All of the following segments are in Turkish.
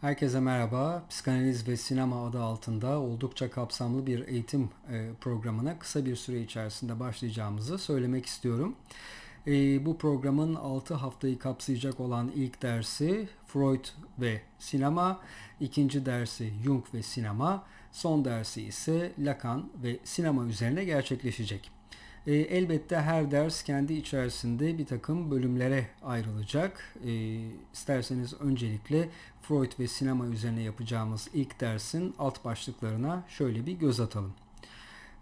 Herkese merhaba. Psikanaliz ve Sinema adı altında oldukça kapsamlı bir eğitim e, programına kısa bir süre içerisinde başlayacağımızı söylemek istiyorum. E, bu programın 6 haftayı kapsayacak olan ilk dersi Freud ve sinema, ikinci dersi Jung ve sinema, son dersi ise Lacan ve sinema üzerine gerçekleşecek. E, elbette her ders kendi içerisinde bir takım bölümlere ayrılacak. E, isterseniz öncelikle Freud ve sinema üzerine yapacağımız ilk dersin alt başlıklarına şöyle bir göz atalım.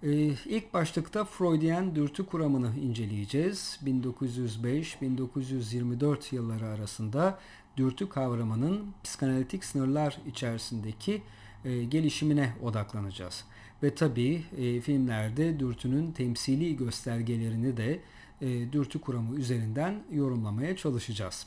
Ee, ilk başlıkta Freudian dürtü kuramını inceleyeceğiz. 1905-1924 yılları arasında dürtü kavramının psikanalitik sınırlar içerisindeki e, gelişimine odaklanacağız. Ve tabii e, filmlerde dürtünün temsili göstergelerini de e, dürtü kuramı üzerinden yorumlamaya çalışacağız.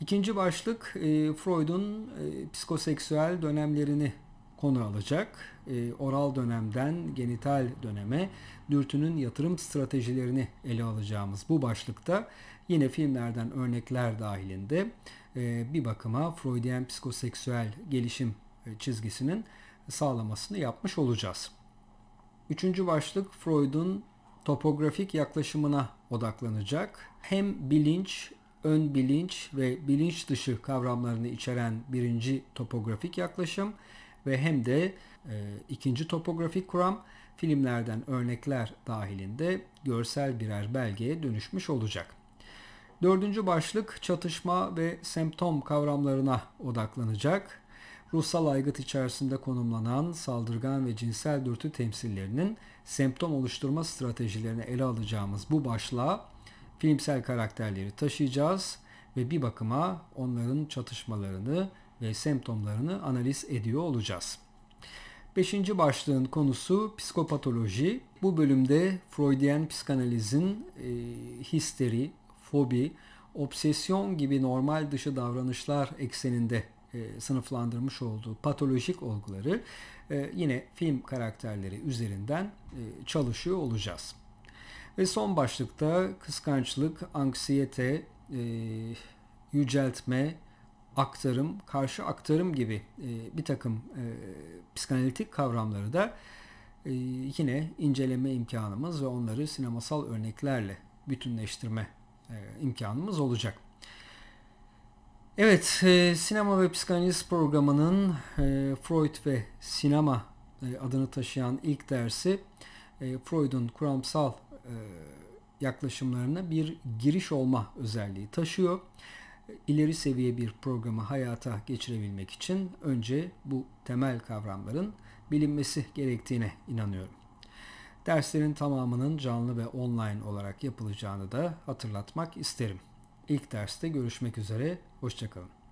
İkinci başlık e, Freud'un e, psikoseksüel dönemlerini konu alacak. E, oral dönemden genital döneme dürtünün yatırım stratejilerini ele alacağımız bu başlıkta yine filmlerden örnekler dahilinde e, bir bakıma Freudian psikoseksüel gelişim e, çizgisinin sağlamasını yapmış olacağız. Üçüncü başlık Freud'un topografik yaklaşımına odaklanacak. Hem bilinç, ön bilinç ve bilinç dışı kavramlarını içeren birinci topografik yaklaşım ve hem de e, ikinci topografik kuram filmlerden örnekler dahilinde görsel birer belgeye dönüşmüş olacak. Dördüncü başlık çatışma ve semptom kavramlarına odaklanacak ruhsal aygıt içerisinde konumlanan saldırgan ve cinsel dürtü temsillerinin semptom oluşturma stratejilerini ele alacağımız bu başlığa filmsel karakterleri taşıyacağız ve bir bakıma onların çatışmalarını ve semptomlarını analiz ediyor olacağız. Beşinci başlığın konusu psikopatoloji. Bu bölümde Freudian psikanalizin e, histeri, fobi, obsesyon gibi normal dışı davranışlar ekseninde e, sınıflandırmış olduğu patolojik olguları e, yine film karakterleri üzerinden e, çalışıyor olacağız. Ve son başlıkta kıskançlık, anksiyete, e, yüceltme, aktarım, karşı aktarım gibi bir takım e, psikanalitik kavramları da yine inceleme imkanımız ve onları sinemasal örneklerle bütünleştirme imkanımız olacak. Evet, e, Sinema ve Psikanaliz programının e, Freud ve Sinema e, adını taşıyan ilk dersi e, Freud'un kuramsal e, yaklaşımlarına bir giriş olma özelliği taşıyor. İleri seviye bir programı hayata geçirebilmek için önce bu temel kavramların bilinmesi gerektiğine inanıyorum. Derslerin tamamının canlı ve online olarak yapılacağını da hatırlatmak isterim. İlk derste görüşmek üzere. Hoşçakalın.